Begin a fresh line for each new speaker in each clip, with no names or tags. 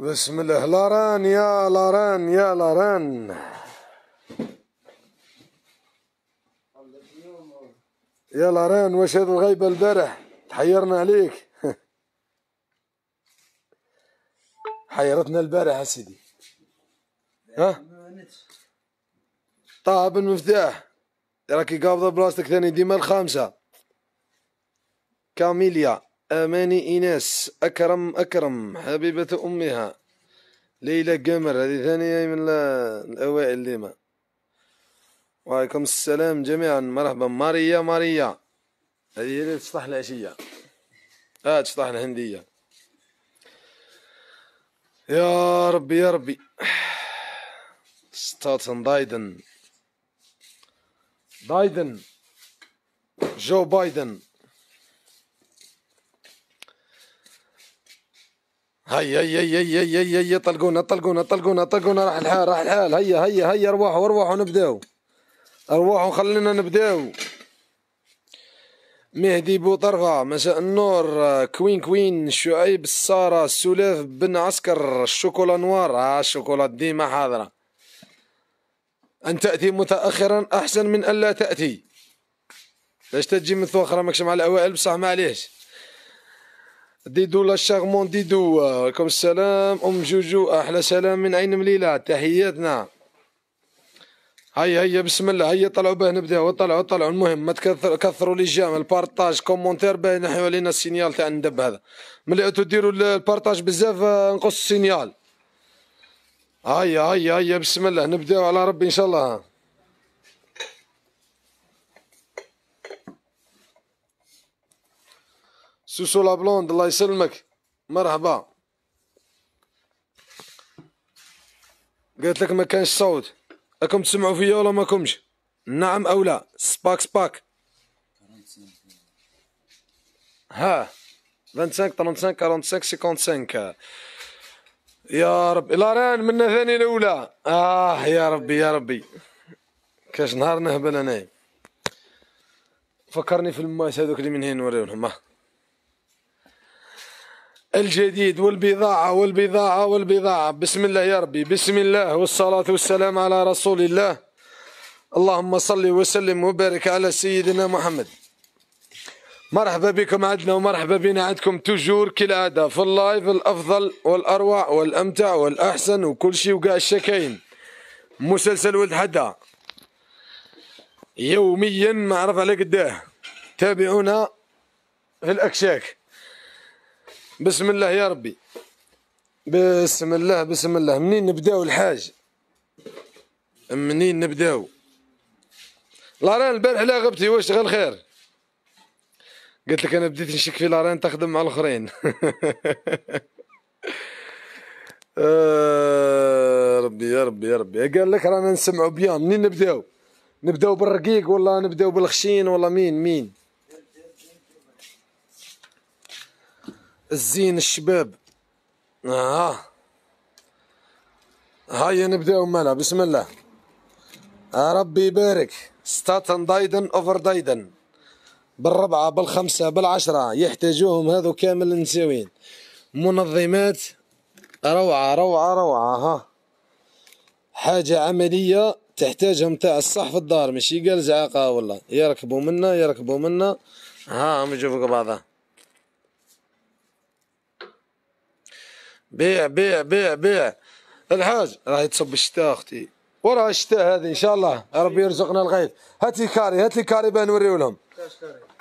بسم الله لاران يا لاران يا لاران يا لاران واش هاد الغيبة البارح تحيرنا عليك حيرتنا البارح سيدي ها طاح بالمفتاح راكي قابضة بلاصتك ثاني ديما الخامسة كاميليا أماني إيناس أكرم أكرم حبيبة أمها ليلى قمر هذه ثانية من الأوائل ديما وعليكم السلام جميعا مرحبا ماريا ماريا هذه هي اللي تشطح العشية آه تشطح الهندية يا ربي يا ربي ستاتن دايدن دايدن جو بايدن هيا هيا هيا هيا هيا هيا طلقونا طلقونا طلقونا طلقونا راح الحال راح الحال هيا هيا هيا ارواحوا ارواحوا نبداو ارواحوا خلينا نبداو مهدي بوطرغة مساء النور كوين كوين شعيب السارة السلاف بن عسكر الشوكولا نوار ها آه، الشوكولا ديما حاضرة أن تأتي متأخرا أحسن من ألا تأتي باش تجي ثوخرة ماكش مع الأوائل بصح معليش ديدو لا شارمون ديدو آه، وعليكم السلام ام جوجو احلى سلام من عين مليله تحياتنا هيا هيا بسم الله هيا طلعوا به نبداو طلعوا طلعوا المهم ما تكثر كثروا لي جام البارطاج كومونتير باه نحيو علينا السينيال تاع الندب هذا ملي تديروا البارطاج بزاف آه، نقص السينيال هيا هيا هيا بسم الله نبداو على ربي ان شاء الله سوسو لا بلوند الله يسلمك مرحبا قلت لك ما كانش صوت راكم تسمعوا فيا ولا ما كومش نعم او لا سباك سباك ها 25 35 45 55 يا رب لا ران من ثاني الاولى اه يا ربي يا ربي كاش نهار نهبل انا فكرني في الماس هذوك اللي من هنا نوريهم الجديد والبضاعة والبضاعة والبضاعة بسم الله يا ربي بسم الله والصلاة والسلام على رسول الله اللهم صل وسلم وبارك على سيدنا محمد مرحبا بكم عندنا ومرحبا بنا عندكم توجور كالعادة في اللايف الأفضل والأروع والأمتع والأحسن وكل شيء وكاع الشكاين مسلسل ولد حدا يوميا ما عرف على قداه تابعونا في الأكشاك بسم الله يا ربي بسم الله بسم الله منين نبداو الحاج منين نبداو لاران البارح لا غبتي واش غير خير قلت لك انا بديت نشك في لاران تخدم مع الاخرين آه ربي يا ربي يا ربي قال لك رانا نسمعوا بيان منين نبداو نبداو بالرقيق ولا نبداو بالخشين ولا مين مين الزين الشباب اه هيا نبداو مالا بسم الله آه، ربي يبارك ستاتن دايدن اوفر دايدن بالربعة بالخمسة بالعشرة يحتاجوهم هذو كامل النساوين منظمات روعة روعة روعة ها حاجة عملية تحتاجهم تاع الصح في الدار ماشي قال زعاقة والله يركبوا منا يركبوا منا ها هم يشوفوا بعضها بيع بيع بيع بيع الحاج راه يتصب الشتاء اختي وراه الشتاء هذه ان شاء الله ربي يرزقنا الغيث هات لي كاري هات لي كاري باه نوريو لهم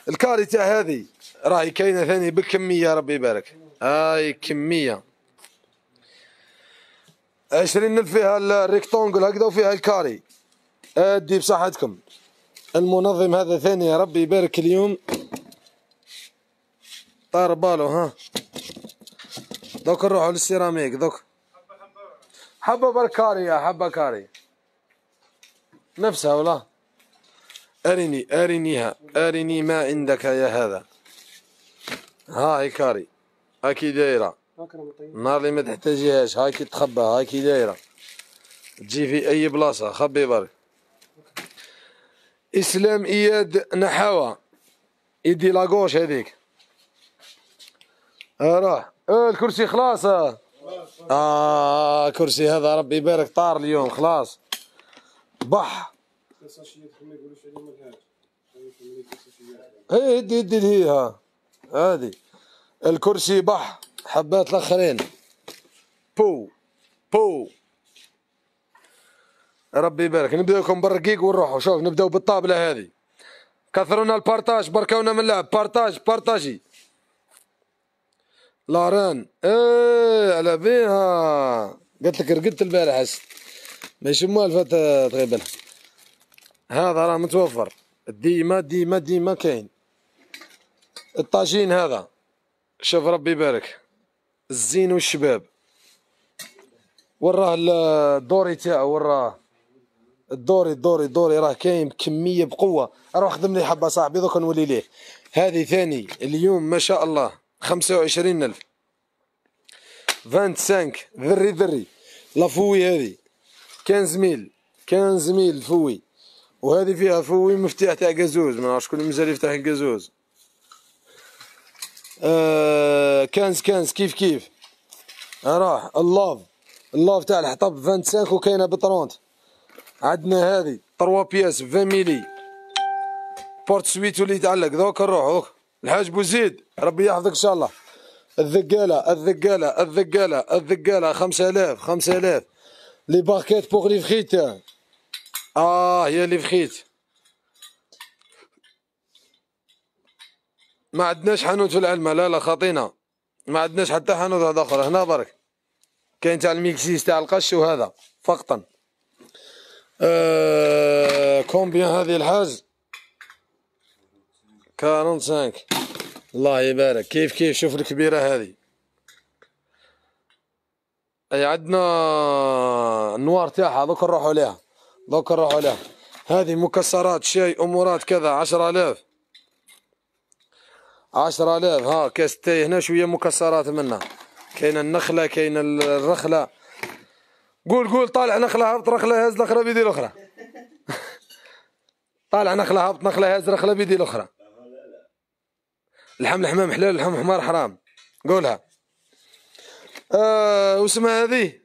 الكاري تاع هذه راهي كاينه ثاني بكميه ربي يبارك هاي كميه عشرين نلف فيها الريكتونغل هكذا وفيها الكاري ادي بصحتكم المنظم هذا ثاني ربي يبارك اليوم طار باله ها دوك نروحوا للسيراميك دوك حبة حبة يا حبة كاري نفسها ولا أرني أرنيها أرني ما عندك يا هذا ها هي كاري هاكي دايرة النهار اللي ما تحتاجيهاش هاكي تخبى هاكي دايرة تجي في أي بلاصة خبي برك إسلام إياد نحاوة يدي لاغوش هذيك أروح آه، الكرسي خلاص آه. اه كرسي هذا ربي يبارك طار اليوم خلاص بح هي إيه، هدي هدي هي ها هادي الكرسي بح حبات الاخرين بو بو ربي يبارك نبداو لكم بالرقيق ونروحوا شوف نبداو بالطابله هذه كثرونا البارتاج بركونا من اللعب بارتاج بارتاجي لاران ايه على بيها قلت لك رقدت البارح هسه ما يشموها الفتى تغيبلها هذا راه متوفر ديما ديما ديما كاين الطاجين هذا شوف ربي يبارك الزين والشباب وراه الدوري تاعو وراه الدوري الدوري الدوري راه كاين بكميه بقوه اروح خدم لي حبه صاحبي دوك نولي ليه هذه ثاني اليوم ما شاء الله 25 ألف 25 ذري ذري لافوي هذه 15 ميل 15 ميل فوي وهذه فيها فوي مفتاح تاع غازوز ما نعرفش شكون مازال يفتح القازوز آه كانز كانز كيف كيف راح اللاف اللاف تاع الحطب 25 وكاينه ب 30 عندنا هذه 3 بياس 20 ميلي بورت سويت واللي تعلق دوك نروح دوك الحاج بوزيد ربي يحفظك ان شاء الله الذقاله الذقاله الذقاله الذقاله 5000 5000 لي باركيت بوغ لي فخيت اه يا لي فخيت ما عندناش حانوت في العلمه لا لا خاطينا ما عندناش حتى حانوت هذا اخر هنا برك كاين تاع الميكسيس تاع القش وهذا فقطا آه كومبيان هذه الحاج 45 الله يبارك كيف كيف شوف الكبيرة هذه اي عندنا النوار تاعها دوك نروحوا لها دوك نروحوا لها هذه مكسرات شاي امورات كذا 10000 10000 ها كاس تاي هنا شويه مكسرات منها كاين النخله كاين الرخله قول قول طالع نخله هبط رخله هاز نخله بيدي الاخرى طالع نخله هبط نخله هاز رخله بيدي الاخرى لحم الحمام حلال لحم الحمار حرام قولها آه واسمها هذه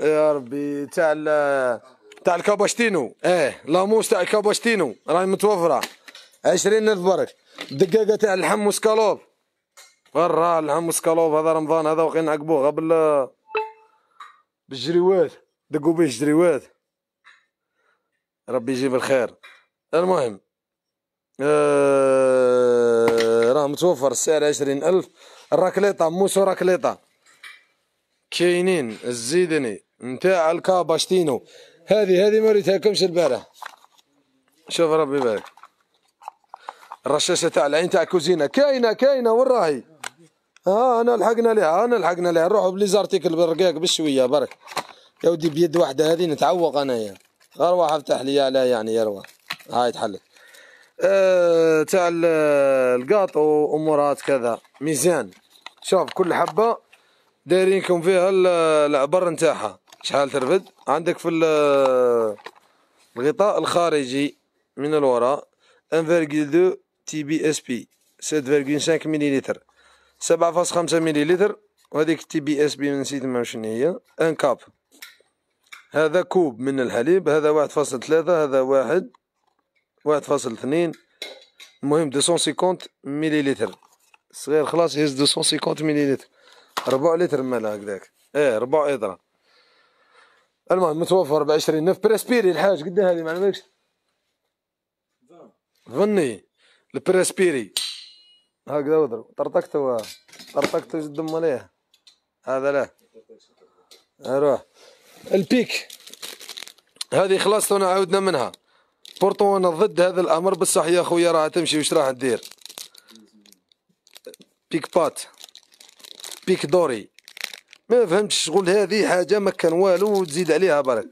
يا ربي تاع ال تاع الكاباشتينو ايه لاموس تاع الكاباشتينو راهي متوفره 20 الف برك دقاقه تاع اللحم وسكالوب برا اللحم وسكالوب هذا رمضان هذا وقيل نعقبوه قبل بالجريوات دقوا به الجريوات ربي يجيب الخير المهم آه، راه متوفر السعر عشرين ألف الراكليطة موسو راكليطة كاينين الزيدني نتاع الكاباشتينو هذه هذه ما ريتهاكمش البارح شوف ربي يبارك الرشاشه تاع العين تاع كوزينه كاينه كاينه وين راهي ها آه، انا لحقنا ليها انا لحقنا ليها نروحو بليزارتيكل بالرقاق بشويه برك يا ودي بيد واحده هذه نتعوق انايا غير واحد افتح لي لا يعني يا روح هاي تحلت آه، تاع الكاطو امورات كذا ميزان شوف كل حبه دايرينكم فيها العبر نتاعها شحال ترفد عندك في الغطاء الخارجي من الوراء 1.2 تي بي اس بي 7.5 مليلتر 7.5 مليلتر وهذيك تي بي اس بي نسيت ما شنو هي ان كاب هذا كوب من الحليب هذا واحد هذا واحد واحد فاصل اثنين المهم دوسون سيكونت مليليتر صغير خلاص يهز دوسون سيكونت مليليتر ربع لتر مالا هكذاك ايه ربع اضرا المهم متوفر بعشرين نف بريسبيري الحاج قد إيه هذه ما بالكش فني نعم. البريسبيري هكذا وضرب طرطقته طرطقته جد مليح هذا لا اروح البيك هذه خلاص وانا عاودنا منها بورتو انا ضد هذا الامر بصح يا خويا راه تمشي واش راح دير بيك بات بيك دوري ما فهمتش شغل هذه حاجه ما كان والو وتزيد عليها برك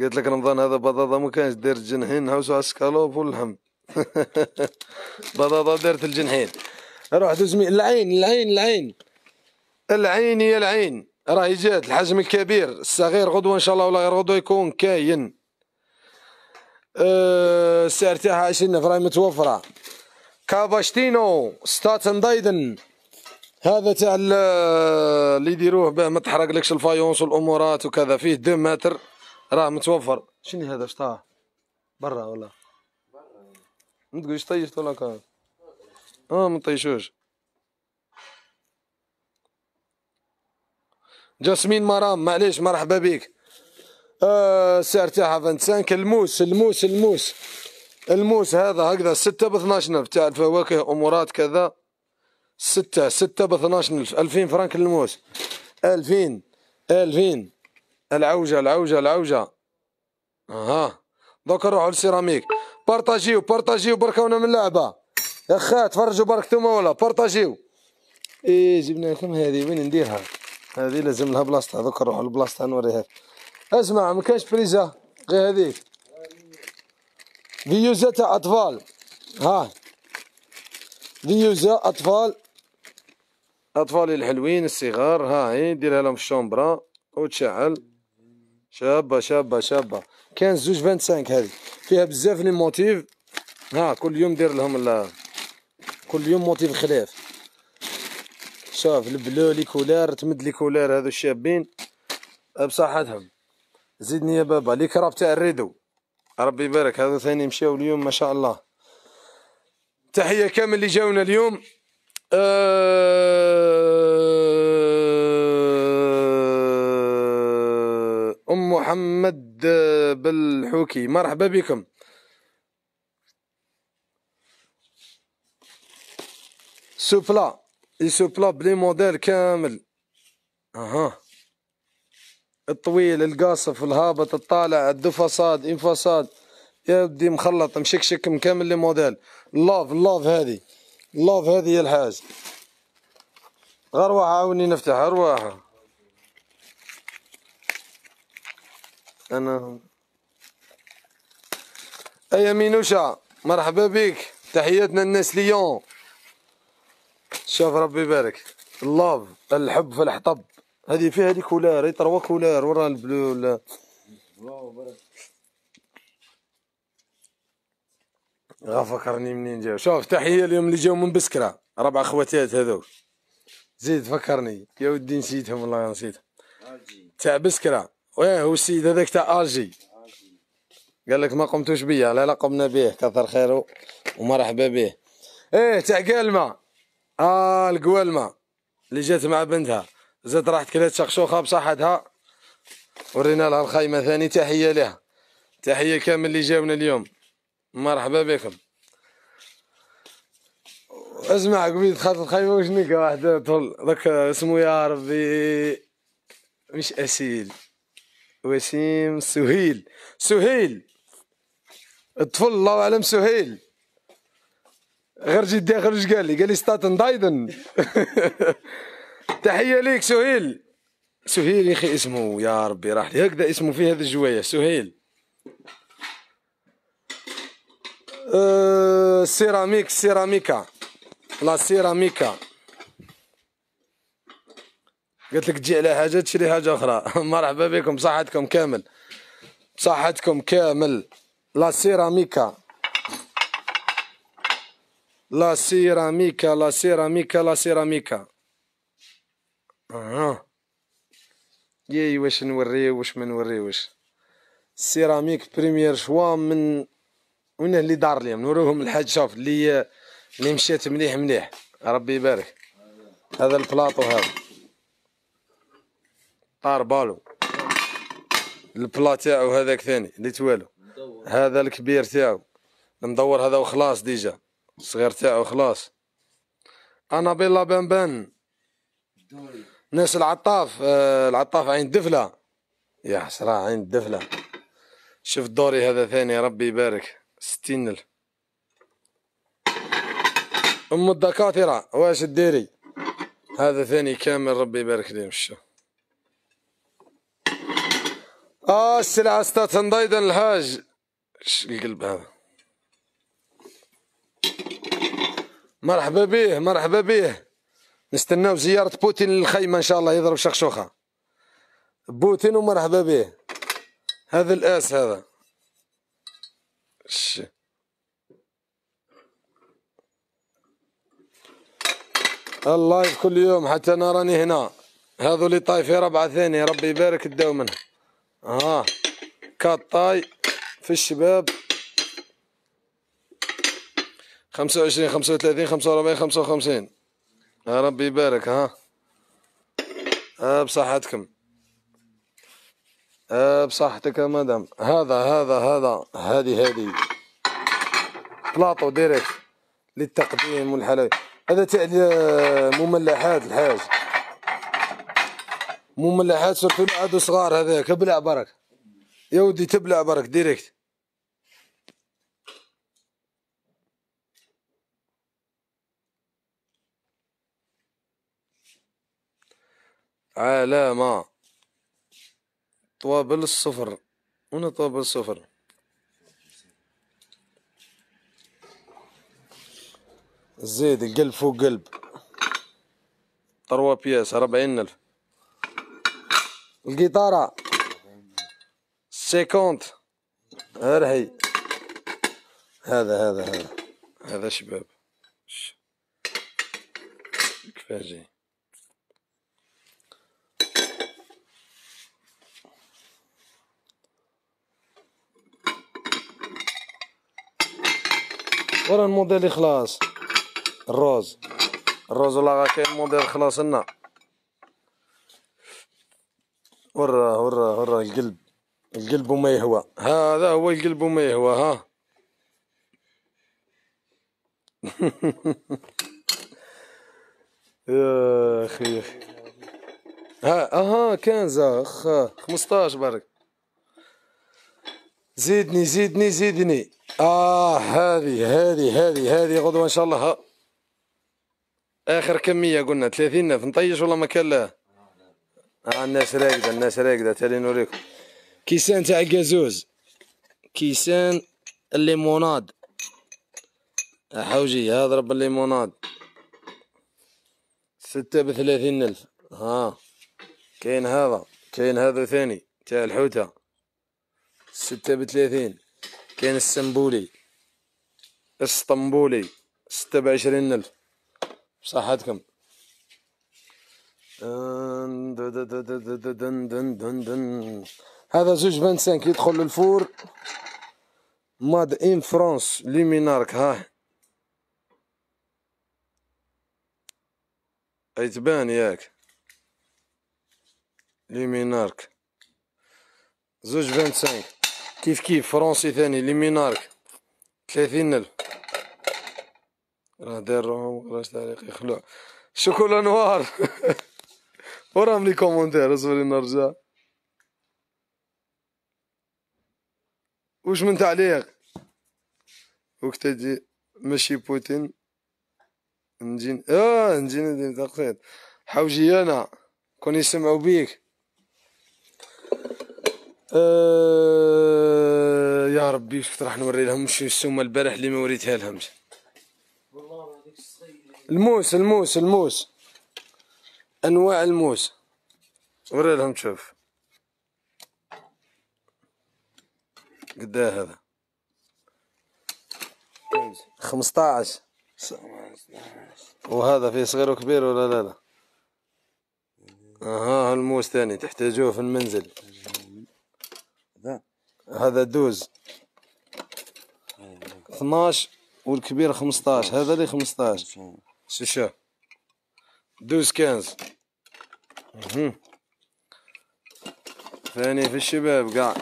قلت لك رمضان هذا بضاضه ما كانش دير الجنحين هاوس على السكالوب واللحم دارت الجنحين روح دوز العين العين العين العين يا العين راهي جات الحجم الكبير الصغير غدوه ان شاء الله ولا غير غدوه يكون كاين أه السعر تاعها 20 راهي متوفره كاباشتينو ستاتن دايدن هذا تاع اللي يديروه باه ما تحرقلكش الفايونس والامورات وكذا فيه 2 متر راه متوفر شنو هذا شطاه برا ولا ما تقولش طيشت ولا كان اه ما طيشوش جاسمين مرام معليش مرحبا بك آه السعر تاعها 25 الموس الموس الموس الموس هذا هكذا 6 ب 12 ألف تاع الفواكه أمورات كذا 6 6 ب 12 ألف 2000 فرانك الموس 2000 2000 العوجة العوجة العوجة اها دوك نروحوا للسيراميك بارطاجيو بارطاجيو بركا ونا من اللعبه يا خا تفرجوا برك ثم ولا بارطاجيو ايه جبنا لكم هذه وين نديرها هذه لازم لها بلاصتها دوك نروحوا لبلاصتها نوريها اسمع ما كانش بريزا غير هذيك فيوزا تاع اطفال ها فيوزا اطفال اطفالي الحلوين الصغار ها هي ديرها لهم الشومبرا وتشعل شابه شابه شابه كان زوج 25 هذه فيها بزاف لي موتيف ها كل يوم دير لهم لا كل يوم موتيف خلاف شوف البلو لي كولار تمد لي كولار هذو الشابين بصحتهم زيدني يا بابا ليك راه تاع الريدو ربي يبارك هذا ثاني مشاو اليوم ما شاء الله تحيه كامل اللي جاونا اليوم ام محمد بالحوكي مرحبا بكم سوبلا سوبلا بلي موديل كامل اها الطويل القاصف الهابط الطالع الدفصاد انفصاد ودي مخلط مشكشك مكمل لي موديل اللوف اللاف هذه اللوف هذه الحاج غروة عاوني نفتح ارواحها انا اي مينوشا مرحبا بك تحياتنا الناس ليون شوف ربي يبارك اللوف الحب في الحطب هذه فيها هذه كولار هذه تروا كولار ورا البلو ولا آه، فكرني منين جاو شوف تحيه اليوم اللي جاو من بسكره ربع خواتات هذوك زيد فكرني يا ودي نسيتهم والله نسيتهم تاع بسكره واه هو السيد هذاك تاع الجي قال لك ما قمتوش بيا لا لا قمنا به كثر خيره ومرحبا به ايه تاع قالمه اه القوالمه اللي جات مع بنتها زاد راحت كلات شخشوخه بصحتها ورينا لها الخيمه ثاني تحيه لها تحيه كامل اللي جاونا اليوم مرحبا بكم اسمع قبيل دخلت الخيمه واش نلقى واحد طول ذاك اسمه يا ربي مش اسيل وسيم سهيل سهيل الطفل الله اعلم سهيل غير داخل خرج قال لي قال لي ستاتن دايدن تحيه ليك سهيل سهيل يا اخي اسمه يا ربي راح هكذا اسمه في هذه الجوايه سهيل أه، سيراميك سيراميكا لا سيراميكا قلت لك تجي على حاجه تشري حاجه اخرى مرحبا بكم بصحتكم كامل بصحتكم كامل لا سيراميكا لا سيراميكا لا سيراميكا لا سيراميكا اه ياي أيوة، واش نوريو واش ما نوريوش السيراميك بريمير شوا من وين اللي دار ليهم نوريهم الحاج شوف اللي اللي مشات مليح مليح ربي يبارك هذا البلاطو هذا طار بالو البلا تاعو هذاك ثاني اللي توالو هذا الكبير تاعو ندور هذا وخلاص ديجا الصغير تاعو خلاص انا بيلا بنبن ناس العطاف آه العطاف عين دفله يا حسرة عين دفله شوف دوري هذا ثاني ربي يبارك ستين الف ام الدكاتره واش ديري هذا ثاني كامل ربي يبارك ليهم الشو اه السلعه استات نضيدا الهاج القلب هذا مرحبا بيه مرحبا بيه نستناو زيارة بوتين للخيمة إن شاء الله يضرب شخشوخة بوتين ومرحبا به هذا الآس هذا ش. اللايف كل يوم حتى انا راني هنا هذو اللي طاي في ربعة ثانية ربي يبارك الدو منها آه. ها طاي في الشباب خمسة وعشرين خمسة وثلاثين خمسة وأربعين خمسة وخمسين ربي يبارك ها أه بصحتكم أه بصحتك يا مدام هذا هذا هذا هذه هذه بلاطو ديريكت للتقديم والحلاوي هذا تاع مملحات الحاج مملحات سورتو عادو صغار هذاك بلع برك يا ودي تبلع برك ديريكت علامة طوابل الصفر هنا طوابل الصفر زيد القلب فوق قلب طروا بياس ربعين ألف القيطارة سيكونت هرهي هذا هذا هذا هذا شباب كفاجئ جاي ورا الموديل خلاص الروز الروز ولا كاين موديل خلاص لنا ورا ورا ورا القلب القلب وما يهوى هذا هو القلب وما يهوى ها يا اخي يا اخي ها اها كنزة خمسطاش برك زيدني زيدني زيدني آه هذه هذه هذه هذه غدوة إن شاء الله آخر كمية قلنا ثلاثين نف نطيش ولا ما كان لا آه الناس راقدة الناس راقدة تالي نوريكم كيسان تاع قازوز كيسان الليموناد حوجي هذا رب الليموناد ستة بثلاثين ألف ها كاين هذا كاين هذا ثاني تاع الحوتة ستة بثلاثين كاين السنبولي اسطنبولي ستة بعشرين ألف بصحتكم هذا زوج بانسانك يدخل للفور ماد ان فرانس ليمينارك ها اي تبان ياك ليمينارك زوج بانسانك كيف كيف فرونسي ثاني لي مينارك ثلاثين ألف راه دارهم غلاش تعليق يخلع شوكولا نوار وراهم لي كومونتير اصبري نرجع واش من تعليق وقت تجي ماشي بوتين نجي اه نجي ندير تقصير حوجي انا كون يسمعوا بيك آه، يا ربي كنت راح نوري لهم شي السومه البارح اللي ما وريتها والله الموس الموس الموس انواع الموس وري لهم تشوف قداه هذا 15 وهذا فيه صغير وكبير ولا لا لا اها الموس ثاني تحتاجوه في المنزل هذا دوز 12 والكبير 15 هذا اللي 15 سي دوز 15 ثاني في الشباب قاع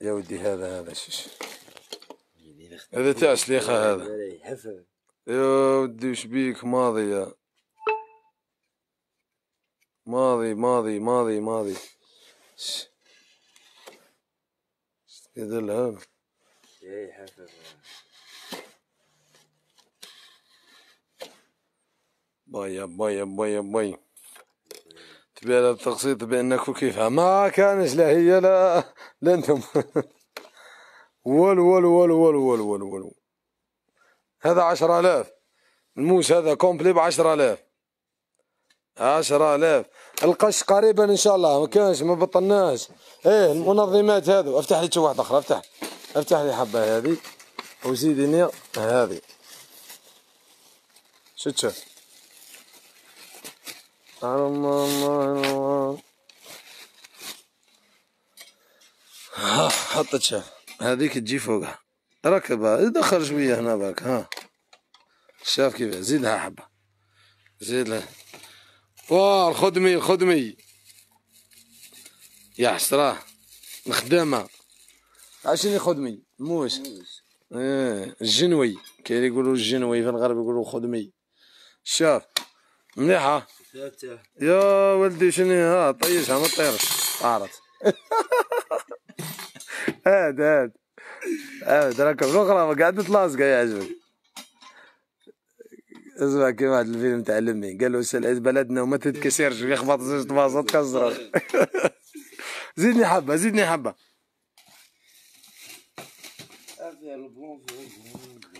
يا ودي هذا هذا شش هذا تاع سليخه هذا يا ودي شبيك ماضي يا ماضي ماضي ماضي ماضي, ماضي. كده الهام ايه حافظ باي باي باي باي تبي على التقسيط بانك ما كانش لا هي لا لا انتم والو والو والو ول ول ول هذا عشرة آلاف الموش هذا كومبلي بعشر آلاف عشرة آلاف القش قريبا إن شاء الله ما كانش ما بطلناش إيه المنظمات هذو افتح لي واحد أخرى افتح افتح لي حبة هذي وزيدني هذي شو تشوف حطت شاف هذيك تجي فوقها ركبها دخل شويه هنا برك ها شاف كيف زيدها حبه زيد لها فور خدمي خدمي يا حسرة الخدامه عشان خدمي موس اه الجنوي كاين يقولوا الجنوي في الغرب يقولوا خدمي شاف مليحه يا ولدي شني ها آه، طيشها ما تطيرش طارت هاد هاد هاد راكب الاخرى ما قعدت لاصقه يعجبك اسمع كيما واحد الفيلم تاع لمي قال له سلعة بلدنا وما تتكسرش يخبط زوج طبازات كزرة زيدني حبه زيدني حبه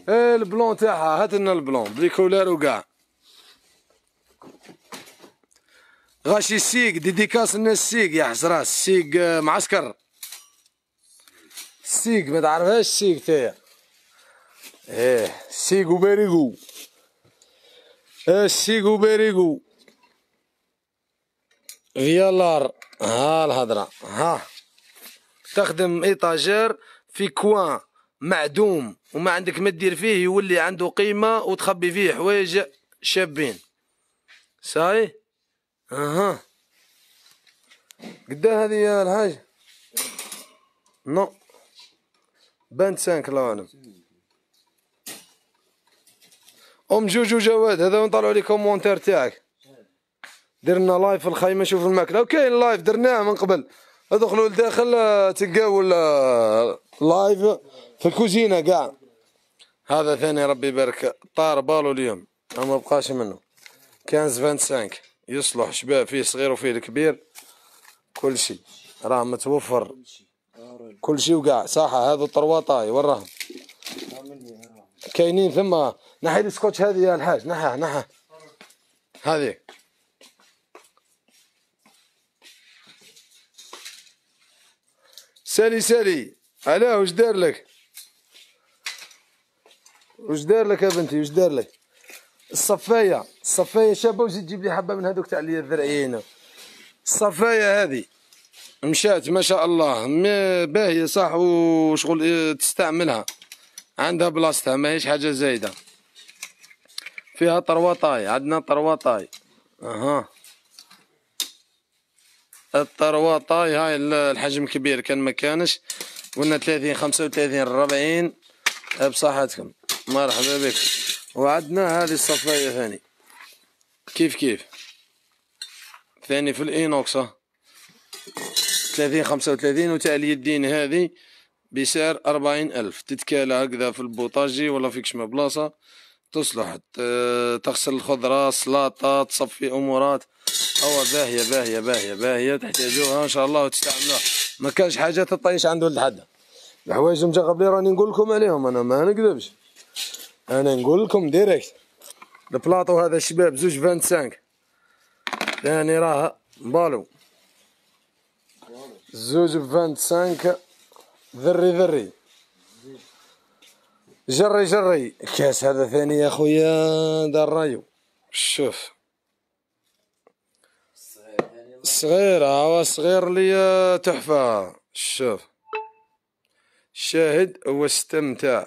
ايه البلون تاعها هات لنا البلون بلي كولار وكاع غاشي السيق ديديكاس لنا السيق يا حسره السيق آه، معسكر السيق ما تعرفهاش السيق تاعي ايه السيق وباريقو السيغو بيريغو فيالار ها الهضره ها تخدم ايطاجير في كوان معدوم وما عندك ما دير فيه يولي عنده قيمه وتخبي فيه حوايج شابين ساي اها قدا هذه يا الحاج نو بانت سانك الله اعلم ام جوجو جواد هذا ونطلعوا لي كومونتير تاعك درنا لايف في الخيمه شوف الماكله وكاين لايف درناه من قبل ادخلوا لداخل آه، تلقاو لايف آه، في الكوزينه كاع هذا ثاني ربي يبارك طار بالو اليوم ما بقاش منه 15 25 يصلح شباب فيه صغير وفيه الكبير كل شيء راه متوفر كل شيء وقاع صح الطرواطاي وين راهم كاينين ثم نحي السكوتش هذه يا الحاج نحها نحها هذه سالي سالي علاه واش دار لك واش دار لك يا بنتي واش دار لك الصفايه الصفايه شابه وزيد تجيب لي حبه من هذوك تاع لي الذرعيين الصفايه هذه مشات ما شاء الله باهيه صح وشغل اه، تستعملها عندها بلاصتها ماهيش حاجه زايده فيها طرواطاي عندنا طرواطاي اها الطرواطاي هاي الحجم كبير كان ما كانش قلنا 30 35 40 بصحتكم مرحبا بك وعندنا هذه الصفايه ثاني كيف كيف ثاني في الاينوكس 30 35 وتاع اليدين هذه بسعر أربعين ألف تتكالى هكذا في البوطاجي ولا فيكش ما بلاصه تصلح تغسل الخضرة سلاطة تصفي أمورات هو باهية باهية باهية باهية تحتاجوها إن شاء الله وتستعملوها ما كانش حاجة تطيش عند ولد حدا الحوايج مجرب لي راني نقول لكم عليهم أنا ما نكذبش أنا نقول لكم ديريكت البلاطو هذا الشباب زوج فانت سانك يعني راه بالو زوج فانت سانك ذري ذري جري جري الكاس هذا ثاني يا خويا دار رايو شوف صغير هو آه، صغير لي تحفة شوف الشاهد هو استمتع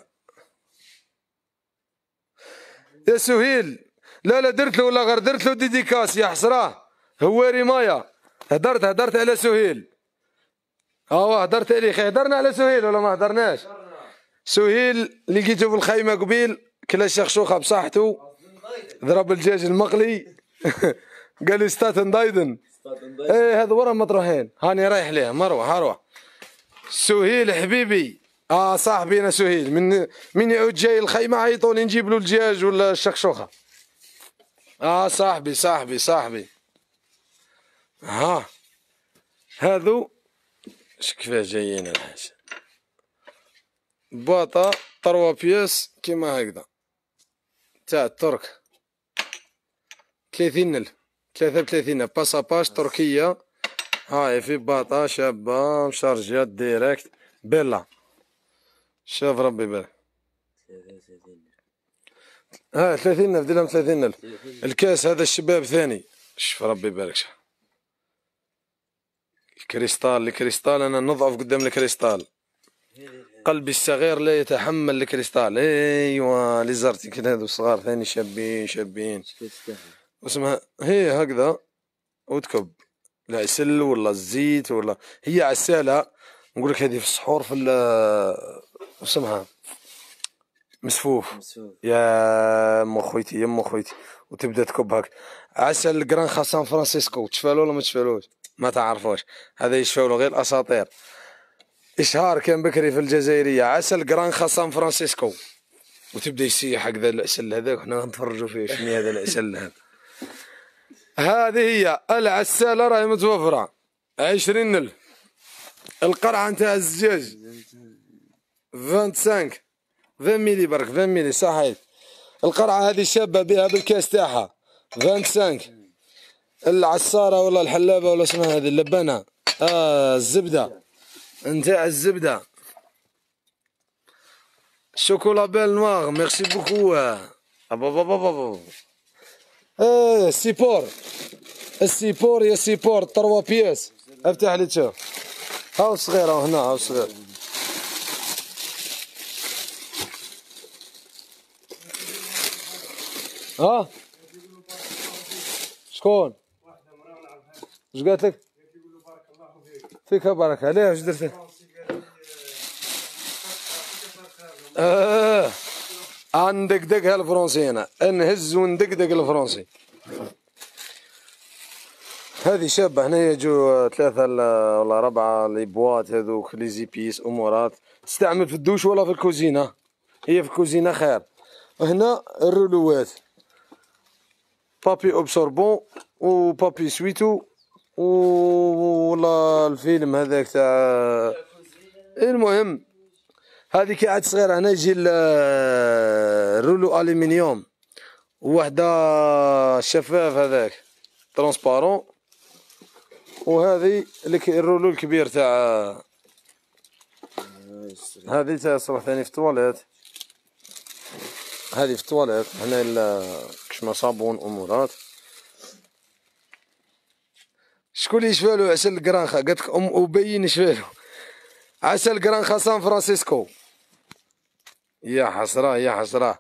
يا سهيل لا لا درت له ولا غير درت له ديديكاس يا حسراه هو رماية هدرت هدرت على سهيل اه هدرت عليه هدرنا على سهيل ولا ما هدرناش سهيل لقيته في الخيمة قبيل كلا الشخشوخة بصحته ضرب الدجاج المقلي قال لي ستاتن دايدن ايه هذا ورا مطروحين هاني رايح ليه مروة هروة سهيل حبيبي اه صاحبي انا سهيل من من يعود جاي الخيمة عيطوني نجيب له الدجاج ولا الشخشوخة اه صاحبي صاحبي صاحبي ها آه. هذو شكفاه جايين الحاج باطا طروا بياس كيما هكذا تاع الترك ثلاثين ألف ثلاثة بثلاثين باساباج تركية هاي في باطا شابة مشارجية ديريكت بيلا شاف ربي يبارك ها ثلاثين ألف درهم ثلاثين ألف الكاس هذا الشباب ثاني شوف ربي يبارك شحال الكريستال الكريستال انا نضعف قدام الكريستال قلبي الصغير لا يتحمل الكريستال ايوا لي زارتيكل هذو صغار ثاني شابين شابين واسمها هي هكذا وتكب العسل ولا الزيت ولا هي عساله نقول لك هذه في السحور في اسمها مسفوف. مسفوف يا ام خويتي يا ام خويتي وتبدا تكب هك عسل الجران خاصان فرانسيسكو تشفالو ولا ما تشفالوش ما تعرفوش هذا يشفالو غير الاساطير اشهار كان بكري في الجزائريه عسل الجران خاصه فرانسيسكو وتبدا يسيح هكذا العسل هذاك وحنا نتفرجوا فيه شنو هذا العسل هذا هذه هي العساله راهي متوفره 20 نل القرعه نتاع الزجاج 25 20 ملي برك 20 ملي صحيح القرعه هذه شابه بها بالكاس تاعها 25 العصاره ولا الحلابه ولا اسمها هذه اللبانه آه الزبده نتاع الزبده شوكولا بيل نوار ميرسي بوكو ابا اه السيبور السيبور يا سيبور تروا بياس افتح لي تشوف هاو صغير هنا هاو صغير ها شكون اش قالت لك فيك بركه علاه اش درتي اه ندقدقها الفرنسي انا نهز وندقدق الفرنسي هذه شابة هنا يجو ثلاثة ولا ربعة لي بواط هذوك لي زيبيس امورات تستعمل في الدوش ولا في الكوزينة هي في الكوزينة خير هنا الرولوات بابي اوبسوربون وبابي سويتو ولا الفيلم هذاك تاع المهم كي عاد صغيره هنا يجي الرولو الومنيوم وحده شفاف هذاك ترونسبارون وهذه الرولو الكبير تاع هذه تاع صلاح ثاني في التواليت هذه في التواليت هنا كشما صابون امورات شكون اللي له عسل الكرانخا قالت لك ام ابين له عسل الكرانخا سان فرانسيسكو يا حسره يا حسره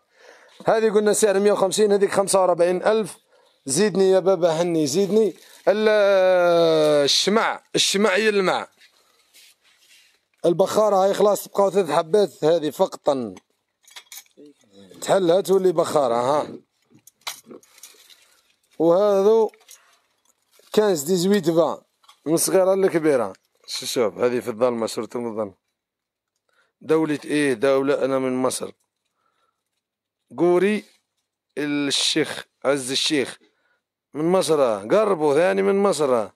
هذه قلنا سعر 150 هذيك 45000 زيدني يا بابا هني زيدني الشمع الشمع يلمع البخاره هاي خلاص تبقاو ثلاث حبات هذه فقط تحلها تولي بخاره ها وهذا 15 18 20 من الصغيره للكبيره شوف هذه في الظلمه سوره المظلمه دولة ايه دولة انا من مصر قوري الشيخ عز الشيخ من مصر آه. قربوا ثاني من مصر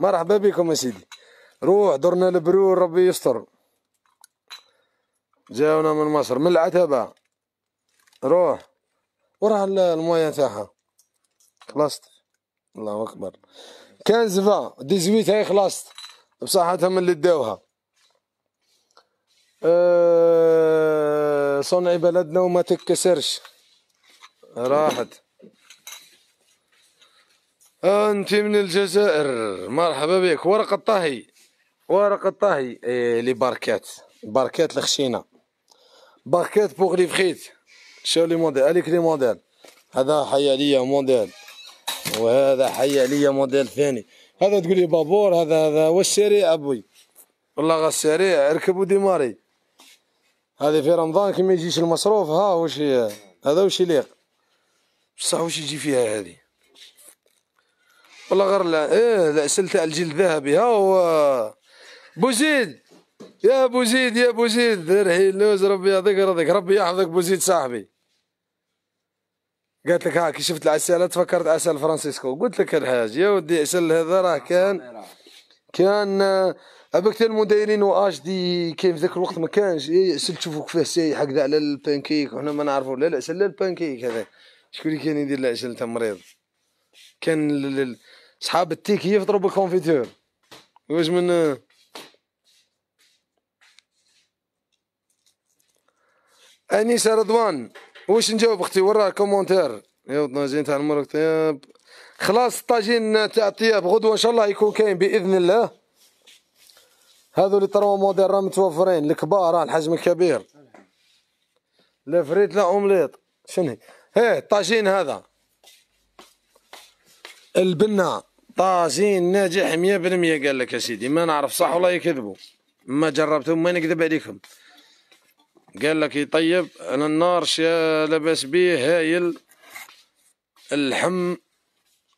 مرحبا بكم يا سيدي روح درنا البرور ربي يستر جاونا من مصر من العتبة روح وراه المويه تاعها خلصت الله اكبر كان زفا 18 هاي خلصت بصحتها من اللي داوها أه صنع بلدنا وما تتكسرش راحت انت من الجزائر مرحبا بك ورق الطهي ورق الطهي إيه لي باركات باركات الخشينه باركات بوغ لي فخيت شو لي موديل اليك لي موديل هذا حيا ليا موديل وهذا حي عليا موديل ثاني هذا تقول لي بابور هذا هذا واش سريع ابوي والله غا سريع اركب وديماري هذه في رمضان كي ما يجيش المصروف ها واش هذا واش يليق بصح واش يجي فيها هذه والله غير لا ايه العسل تاع الجيل الذهبي ها هو بوزيد يا بوزيد يا بوزيد درحي اللوز ربي يعطيك رضيك ربي يحفظك بوزيد صاحبي قالت لك ها كي شفت العسالة تفكرت عسل فرانسيسكو قلت لك الحاج يا ودي عسل هذا راه كان كان ابك المديرين واش دي كيف ذاك الوقت ما كانش إيه, عسل تشوفوا كيفاه سايح هكذا على البانكيك وحنا ما نعرفوا لا العسل لا البانكيك هذا شكون اللي كان يدير العسل تمريض كان صحاب التيكي يضربوا بالكونفيتور واش من آه, انيسه رضوان واش نجاوب اختي وراه كومونتير يا طاجين تاع المرق طياب خلاص الطاجين تاع الطياب غدوه ان شاء الله يكون كاين باذن الله هذو لي طرو موديل راه متوفرين الكبار راه الحجم الكبير لا فريت لا اومليط شنو هي الطاجين هذا البنا طاجين ناجح 100% قال لك يا سيدي ما نعرف صح ولا يكذبوا ما جربتهم ما نكذب عليكم قال لك يطيب إيه، انا النار شا لاباس بيه هايل اللحم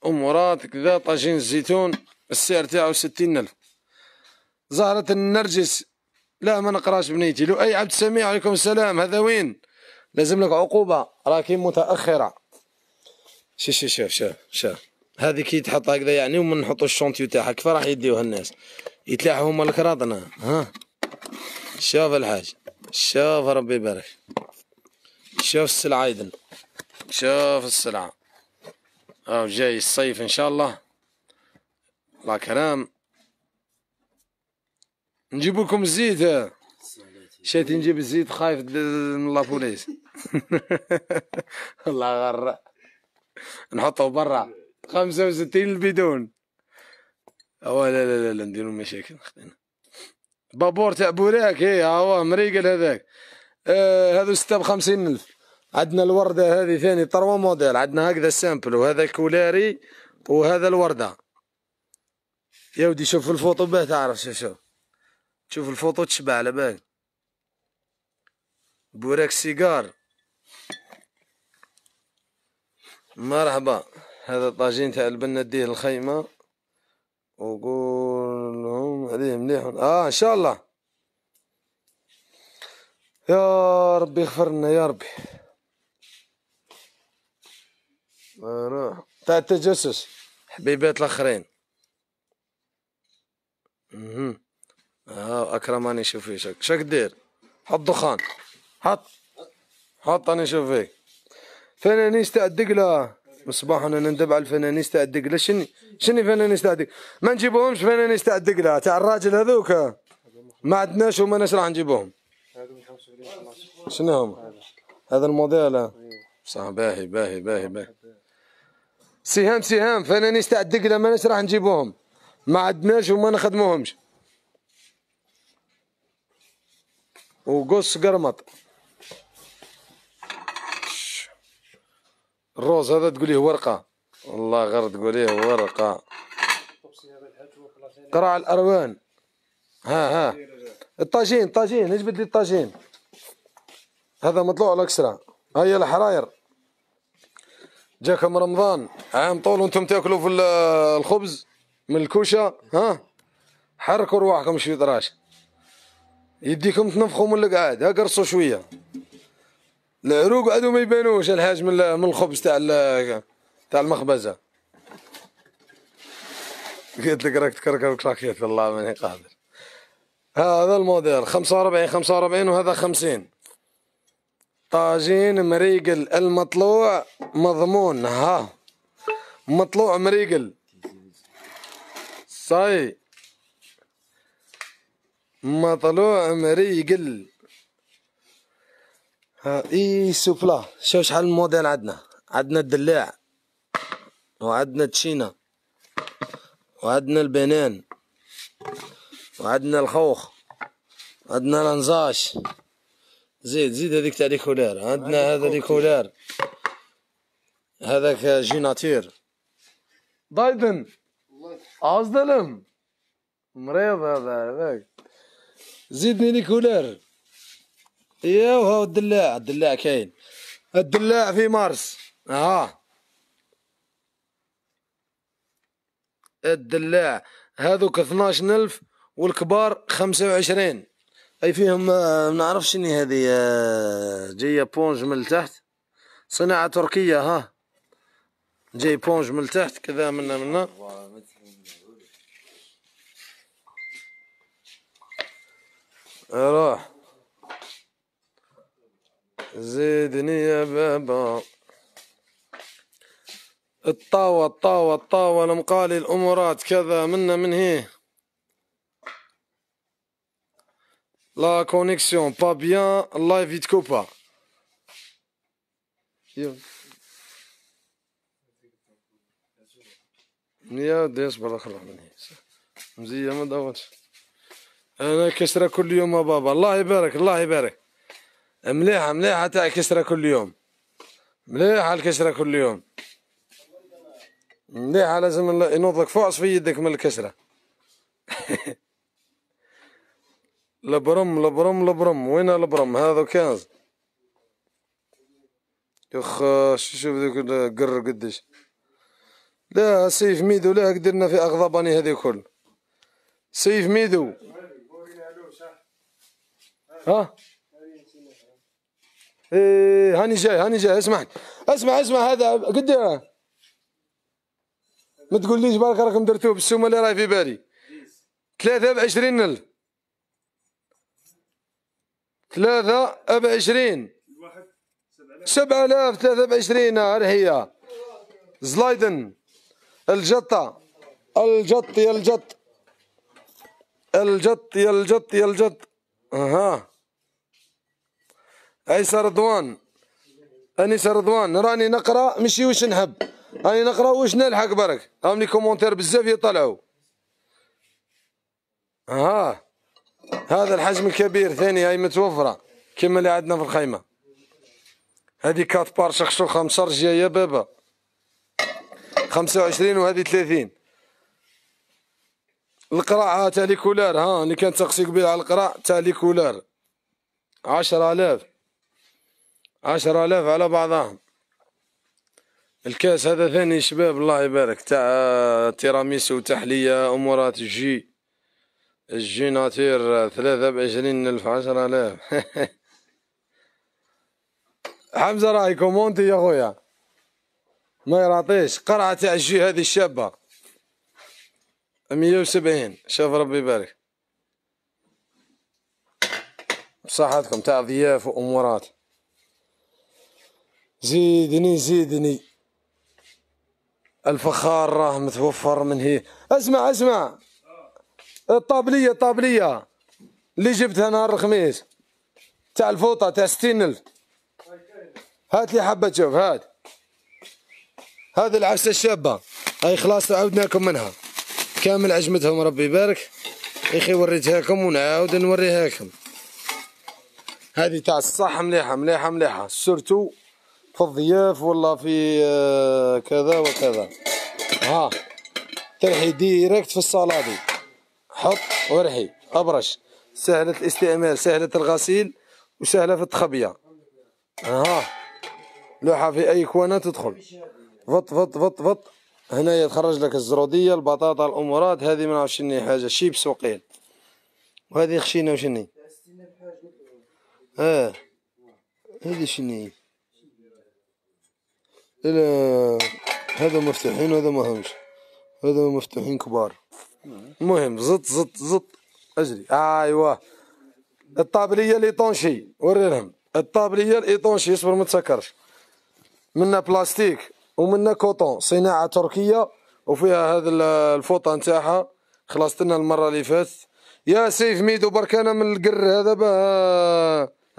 امورات كذا طاجين الزيتون السعر تاعو ستين الف زهرة النرجس لا ما نقراش بنيتي لو اي عبد السميع عليكم السلام هذا وين لازم لك عقوبة راكي متأخرة شي شي شوف شوف شوف هذه كي تحط هكذا يعني ومن نحطو الشونتيو تاعها كيف راح يديوها الناس يتلاحوا هما الكراطنا ها شوف الحاج شوف ربي يبارك شوف السلعة إذن شوف السلعة أو جاي الصيف ان شاء الله الله كرام نجيب لكم الزيت شاتي نجيب الزيت خايف من لابوليس الله غرة نحطه برا خمسة وستين البدون أو لا لا لا, لا نديرو مشاكل خلينا بابور تاع بوراك اي ها هو مريقل هذاك آه هذو ستة بخمسين ألف عندنا الوردة هذه ثاني طروا موديل عندنا هكذا سامبل وهذا كولاري وهذا الوردة يا ودي شوف الفوطو باه تعرف شوف شوف شوف الفوطو تشبع على بالك بوراك سيجار مرحبا هذا الطاجين تاع البنا ديه الخيمه وقولهم عليه مليح اه ان شاء الله يا ربي يغفر لنا يا ربي روح تاع التجسس حبيبات الاخرين اها آه اكرم راني نشوف فيه شك شك دير حط دخان حط حط راني نشوف فين نيش تاع الدقله مصباح انا ندب على تاع الدقله شني شني تاع الدقله ما نجيبوهمش تاع الدقله تاع الراجل هذوك ما عندناش وما ناش راح نجيبوهم شنو هما هذا الموديل صح باهي باهي باهي باهي سهام سهام فنانيس تاع الدقله ما راح نجيبوهم ما عندناش وما نخدموهمش وقص قرمط الروز هذا تقوليه ورقه والله غير تقوليه ورقه قرع الاروان ها ها الطاجين طاجين اجبد لي الطاجين هذا مطلوع الاكسره هي الحراير جاكم رمضان عام طول وانتم تاكلوا في الخبز من الكوشه ها حركوا رواحكم شويه دراش يديكم تنفخوا من القعاد ها قرصوا شويه العروق عادو ما يبانوش الحاج من من الخبز تاع تاع المخبزه قلت لك راك تكركر كراكيت الله ماني قادر هذا الموديل 45 45 وهذا 50 طاجين مريقل المطلوع مضمون ها مطلوع مريقل صاي مطلوع مريقل اي سوبلا شوف شحال الموديل عندنا عندنا الدلاع وعندنا التشينا وعندنا البنان وعندنا الخوخ عندنا لانزاش زيد زيد هذيك تاع ليكولار عندنا هذا ليكولار هذاك جيناتير دايدن ازدلم مريض هذا هذاك زيدني ليكولار ايوا هاو الدلاع الدلاع كاين الدلاع في مارس ها الدلاع هذوك 12000 والكبار 25 اي فيهم آه، ما نعرفش شني هذه آه، جايه بونج من تحت صناعه تركيه ها جاي بونج من تحت كذا منا منا روح زيدني يا بابا الطاوة الطاوة الطاوة المقالي الأمورات كذا منا من هي لا كونيكسيون با بيان اللايف يتكوبا يا ودي اصبر اخرج من هي مزيه ما دورش انا كسره كل يوم يا بابا الله يبارك الله يبارك مليحه مليحه تاع كسره كل يوم مليحه الكسره كل يوم مليحه لازم ينوض لك فعص في يدك من الكسره لبرم لبرم لبرم وين لبرم هذا كنز يخ شوف ذوك القر قديش لا سيف ميدو لا قدرنا في اغضبني هذه كل سيف ميدو ها إيه هاني جاي هاني جاي اسمع اسمع اسمع هذا قد ايه ما تقوليش بارك راكم درتوه بالسوم اللي راهي في بالي ثلاثة ب 20 الف 3 ب 20 7000 3 ب 20 هي زلايدن الجطة الجط يا الجط الجط يا الجط يا الجط اها عيسى رضوان أنيس رضوان راني نقرا ماشي واش نحب راني نقرا واش نلحق برك راهم لي كومونتير بزاف يطلعوا ها آه. هذا الحجم الكبير ثاني هاي متوفرة كما اللي عندنا في الخيمة هذه كات بار خمسه رجيه يا بابا خمسة وعشرين وهذه ثلاثين القراع تاع لي كولار ها اللي كانت تقسيك قبيل على القراع تاع لي كولار عشرة آلاف عشرة آلاف على بعضهم الكاس هذا ثاني شباب الله يبارك تاع تيراميسو وتحلية أمورات جي الجي ناتير ثلاثة بعشرين ألف عشرة آلاف حمزة راهي كومونتي يا خويا ما يراطيش قرعة تاع الجي هذه الشابة مية وسبعين شاف ربي يبارك بصحتكم تاع ضياف وأمورات زيدني زيدني الفخار راه متوفر من هي اسمع اسمع الطابليه الطابليه اللي جبتها نهار الخميس تاع الفوطه تاع 60000 هات لي حبه تشوف هات هذه العفسه الشابه هاي خلاص عاودناكم منها كامل عجمتهم ربي يبارك اخي وريتهاكم ونعاود نوريهاكم هذه تاع الصح مليحه مليحه مليحه سورتو في الضياف ولا في آه، كذا وكذا ها ترحي ديريكت في الصلادي حط ورحي ابرش سهلة الاستعمال سهلة الغسيل وسهلة في التخبية ها لوحة في اي كوانة تدخل فط فط فط فط هنا يتخرج لك الزرودية البطاطا الامورات هذه ما نعرفش حاجة شيبس وقيل وهذه خشينة وشني اه هذه شني هذا مفتاحين وهذا ما همش هذا مفتاحين كبار المهم زط زط زط اجري ايوا الطابليه ليطونشي طونشي لهم الطابليه الايطونشي اصبر ما تسكرش منا بلاستيك ومنا كوطون صناعه تركيه وفيها هذا الفوطه نتاعها خلصت لنا المره اللي فاتت يا سيف ميدو برك انا من القر هذا با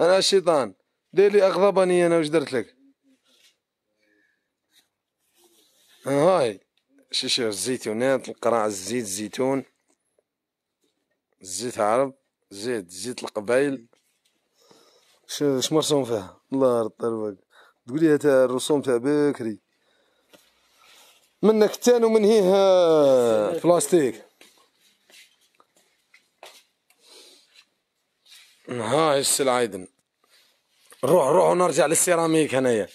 انا الشيطان ديلي اغضبني انا واش درت لك هاي شيشة الزيتونات القراع الزيت الزيتون الزيت عرب زيت زيت القبايل شو مرسوم فيها الله يرضي عليك لي تاع الرسوم تاع بكري منك تان ومن هيه بلاستيك هاي السلعة ايضا روح روح ونرجع للسيراميك هنايا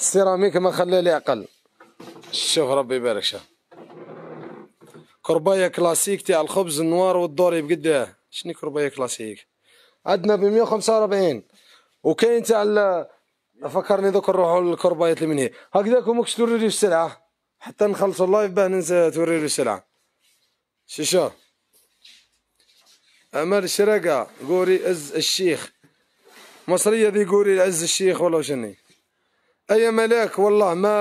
السيراميك ما خلى لي اقل شوف ربي يبارك شوف كربايه كلاسيك تاع الخبز النوار والدوري بقداه شنو كربايه كلاسيك عندنا ب 145 وكاين تاع فكرني دوك نروحوا للكربايات اللي من هي هكذاك ماكش توري لي السلعه حتى نخلصوا اللايف باه ننسى توري لي السلعه شو امال الشراقه قوري عز الشيخ مصريه ذي قوري عز الشيخ ولا وشني اي ملاك والله ما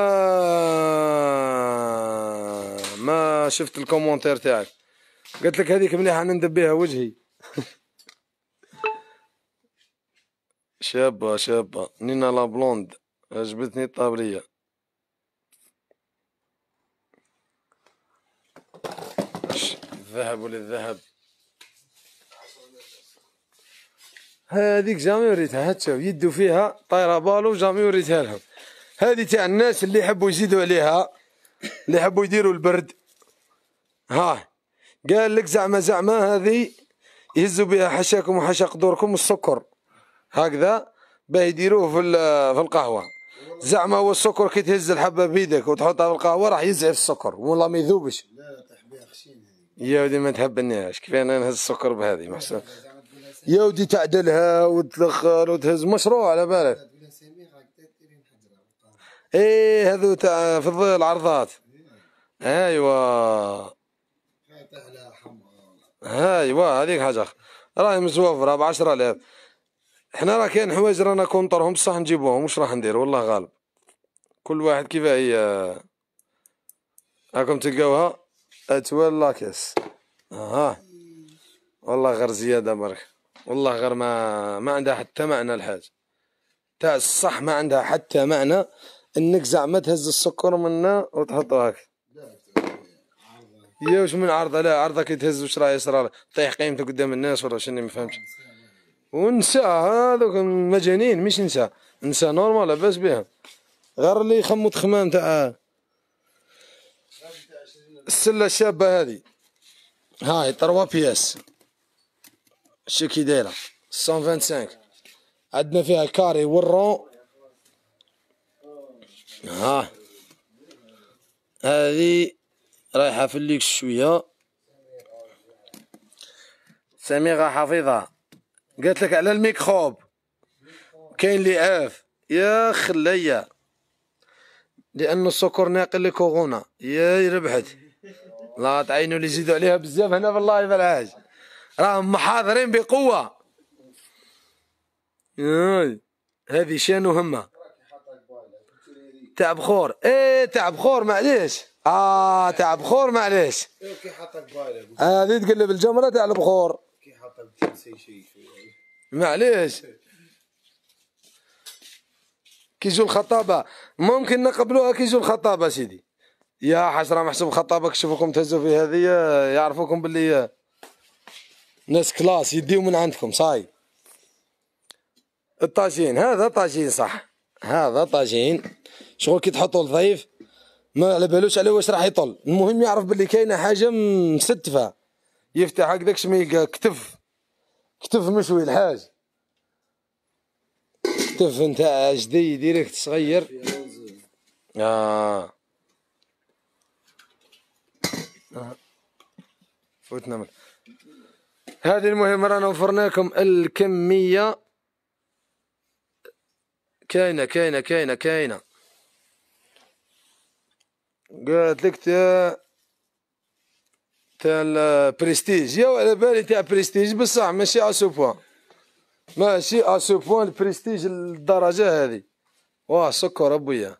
ما شفت الكومونتير تاعك قلت لك هذيك مليحه نندب بها وجهي شابه شابه نينا لا بلوند عجبتني الطابليه الذهب للذهب هذيك جامي وريتها هاتشاو يدو فيها طايره بالو جامي وريتها لهم هذه تاع الناس اللي يحبوا يزيدوا عليها اللي يحبوا يديروا البرد ها قال لك زعما زعما هذه يهزوا بها حشاكم وحشا قدوركم السكر هكذا باه يديروه في في القهوه زعما هو السكر كي تهز الحبه بيدك وتحطها في القهوه راح يزعف السكر والله ما يذوبش لا تحبيها خشين يا ودي ما تهبنيهاش كيف انا نهز السكر بهذه محسن يا ودي تعدلها وتلخر وتهز مشروع على بالك ايه هذو تاع في الظل عرضات ايوا ايوا هذيك حاجه راهي مزوفره ب 10000 حنا راه كاين حوايج رانا كونطرهم بصح نجيبوهم واش راح ندير والله غالب كل واحد كيف هي راكم تلقاوها اتوال لاكاس اها والله غير زياده برك والله غير ما ما عندها حتى معنى الحاج تاع الصح ما عندها حتى معنى انك زعما تهز السكر منا وتحطه هكا يا واش من عرضه لا عرضه كي تهز واش راه يصرى طيح قيمته قدام الناس ولا شنو ما فهمتش ونسى هذوك المجانين مش نسى نسى نورمال لاباس بها غير اللي يخمط خمام تاع السله الشابه هذه هاي تروا بياس شو كي دايره 125 عندنا فيها الكاري والرون ها هذه رايحة في الليك شوية سميرة حفيظة قالت لك على الميكروب كاين لي اف يا خليا لأن السكر ناقل لكورونا يا ربحت لا تعينوا اللي يزيدوا عليها بزاف هنا في اللايف العاج راهم محاضرين بقوة هذه شانو همه تعب خور ايه تعب خور معليش اه تعب خور معليش كي حطك بايلك هذه آه، تقلب الجمره تاع البخور كي شي شي يعني؟ معليش كي يجوا الخطابه ممكن نقبلوها كي يجوا الخطابه سيدي يا حسره محسوب خطابك شوفوكم تهزوا في هذه يعرفوكم باللي ناس كلاس يديو من عندكم صاي الطاجين هذا طاجين صح هذا طاجين شغل كي تحطوا الضيف ما على بالوش على واش راح يطل المهم يعرف باللي كاينه حاجه مستفه يفتح هكذاك يلقى كتف كتف مشوي الحاج كتف نتاع جدي ديريكت صغير اه فوتنا من هذه المهم رانا وفرنا لكم الكميه كاينه كاينه كاينه كاينه قالت لك تاع تاع البريستيج يا على بالي تاع بريستيج بصح ماشي على سو بوان ماشي على سو بوان البريستيج للدرجه هذه واه سكر ابويا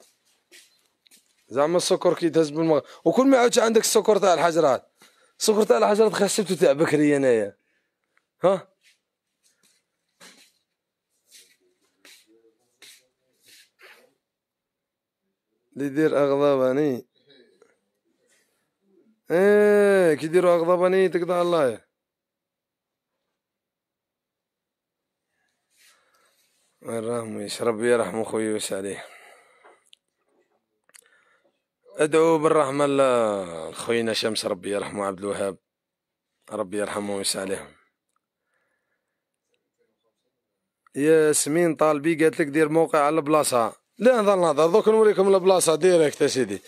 زعما السكر كي تهز بالمغ وكل ما عاودش عندك السكر تاع الحجرات السكر تاع الحجرات خسبته تاع بكري انايا ها اللي يدير اغضبني ايه كيديروا غضباني تقطع اللايف وين راهم ربي يرحمو خويا واش عليه ادعو بالرحمة لخوينا شمس ربي يرحمه عبد الوهاب ربي يرحمه ويسع عليهم ياسمين طالبي قالت لك دير موقع على البلاصه لا نظل نهضر دوك نوريكم البلاصة ديريكت سيدي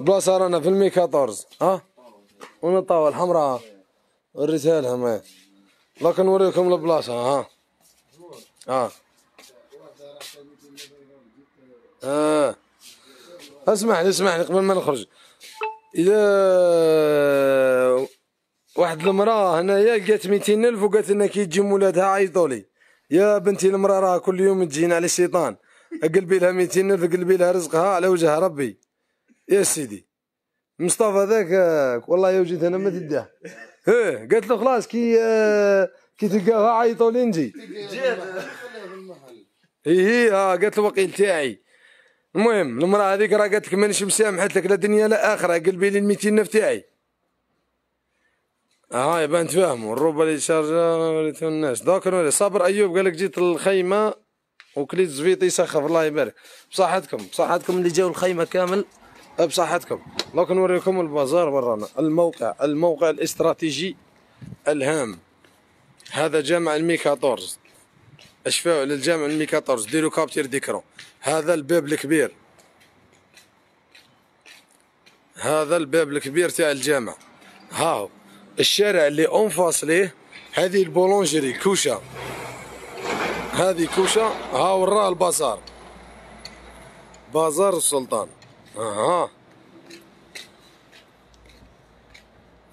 بلاصة رانا في الميكاتورز ها أه؟ ونطاوة الحمراء وريتها لهم لكن نوريكم البلاصة ها ها اه اسمعني اسمعني قبل ما نخرج يا واحد المراه هنايا لقات 200 الف وقالت لنا كي تجي ولادها عيطوا لي يا بنتي المراه راه كل يوم تجينا على الشيطان قلبي لها 200 الف قلبي لها رزقها على وجه ربي يا سيدي مصطفى ذاك والله يا وجيت انا ما تداه إيه. ايه قالت له خلاص كي آه، كي تلقاها عيطوا لي نجي ايه ها إيه، آه، قالت له وقيل تاعي المهم المراه هذيك راه قالت لك مانيش مسامحت لك لا دنيا لا اخره قلبي لي 200 نف تاعي اه يبان تفهموا الروبه اللي شارجا الناس دوك صابر ايوب قال لك جيت الخيمه وكليت زفيطي سخف الله يبارك بصحتكم بصحتكم اللي جاو الخيمه كامل بصحتكم دوك نوريكم البازار ورانا الموقع الموقع الاستراتيجي الهام هذا جامع الميكاتورز اشفاو على الجامع الميكاتورز ديرو كابتير ديكرو هذا الباب الكبير هذا الباب الكبير تاع الجامع هاو الشارع اللي اونفاس ليه هذه البولونجري كوشا هذه كوشا هاو راه البازار بازار السلطان اها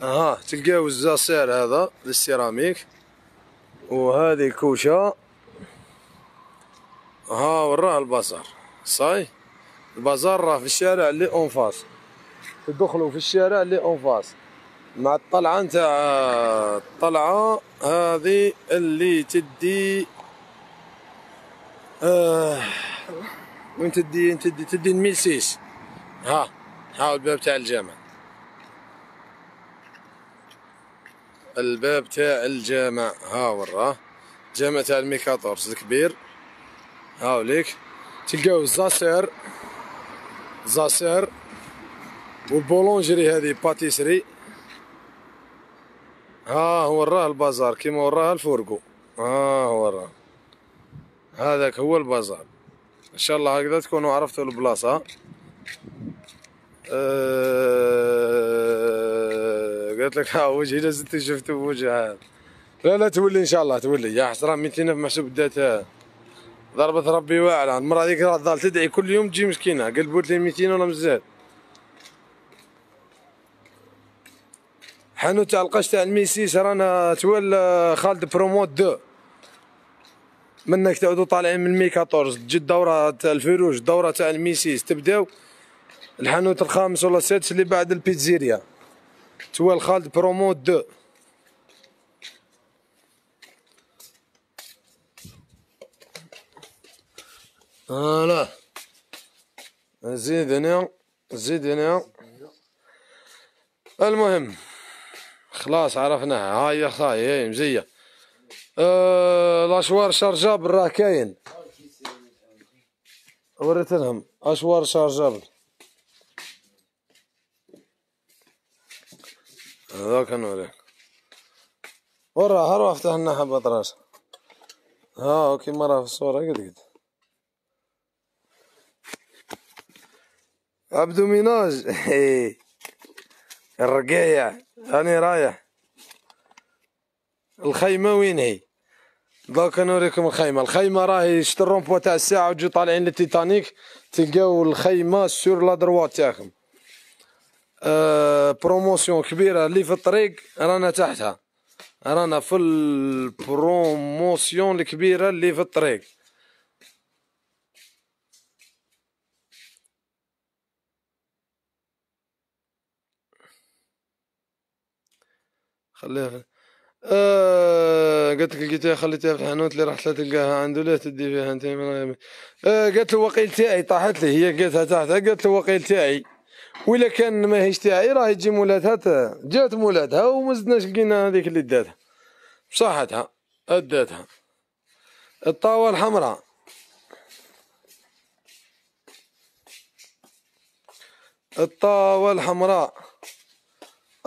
اها تلقاو الزاسير هذا للسيراميك وهذه الكوشة ها وراه البازار صاي البازار راه في الشارع اللي اونفاس تدخلوا في الشارع اللي اونفاس مع الطلعه نتاع الطلعه هذه اللي تدي آه وين تدي تدي تدي الميسيس ها ها الباب تاع الجامع الباب تاع الجامع ها وراه جامع تاع الميكاتورس الكبير هاو ليك تلقاو زاسير زاسير والبولونجري هذه باتيسري ها هو وراه البازار كيما وراه الفورقو ها هو وراه هذاك هو البازار ان شاء الله هكذا تكونوا عرفتوا البلاصه آه... قالت لك وجهي لا زدت شفت وجهها لا لا تولي ان شاء الله تولي يا حسره ميتين في محسوب ذاتها ضربت ربي واعره المره هذيك راه ظل تدعي كل يوم تجي مسكينه قلبوت لي 200 ولا مزال حانوت تاع القش تاع الميسيس رانا توال آه، خالد برومو دو منك تعودوا طالعين من الميكاتورز تجي الدوره تاع الفيروج الدوره تاع الميسيس تبداو الحانوت الخامس ولا السادس اللي بعد البيتزيريا توال خالد برومو دو فوالا نزيد هنا نزيد هنا المهم خلاص عرفناها هاي خاي هاي مزية آه الاشوار شارجابل راه كاين وريت لهم اشوار شارجابل هذاك نوريك ورا روح افتح لنا حبة راس ها اوكي مرة في الصورة قد قد عبدو ميناج الرقيع هاني رايح الخيمة وين هي دوك نوريكم الخيمة الخيمة راهي شت الرومبوا تاع الساعة وتجي طالعين للتيتانيك تلقاو الخيمة سور لا دروات تاعكم بروموسيون آه، كبيره اللي في الطريق رانا تحتها رانا في البروموسيون الكبيره اللي في الطريق خليها آه، قلت قالت لك لقيتها خليتها في الحانوت اللي رحت تلقاها عنده لا تدي فيها انت آه قالت له وقيل تاعي طاحت لي هي قالتها تحتها قالت له وقيل تاعي وإلا كان ماهيش تاعي راهي تجي مولاتها جات مولاتها ومزدناش لقينا هذيك اللي داتها بصحتها أداتها الطاوة الحمراء الطاوة الحمراء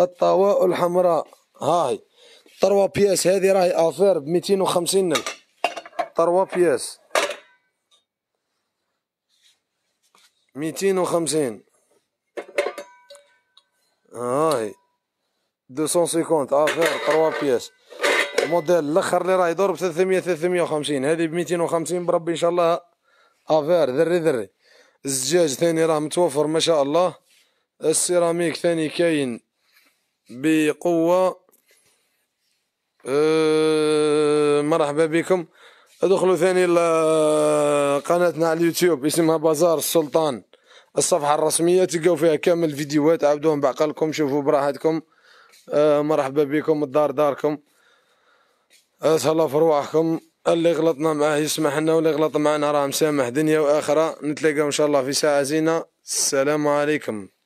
الطاوة الحمراء هاي طروة بياس هذه راهي افير ب 250 الف طروة بياس 250 هاي 250 افير 3 بياس موديل الاخر اللي راه يدور ب 300 350 هذه ب 250 بربي ان شاء الله افير ذري ذري الزجاج ثاني راه متوفر ما شاء الله السيراميك ثاني كاين بقوه أه مرحبا بكم ادخلوا ثاني قناتنا على اليوتيوب اسمها بازار السلطان الصفحه الرسميه تلقاو فيها كامل الفيديوهات عاودوهم بعقلكم شوفوا براحتكم آه، مرحبا بكم الدار داركم تهلاو آه، في رواحكم اللي غلطنا معاه يسمح لنا واللي غلط معنا راه مسامح دنيا واخره نتلاقاو ان شاء الله في ساعه زينه السلام عليكم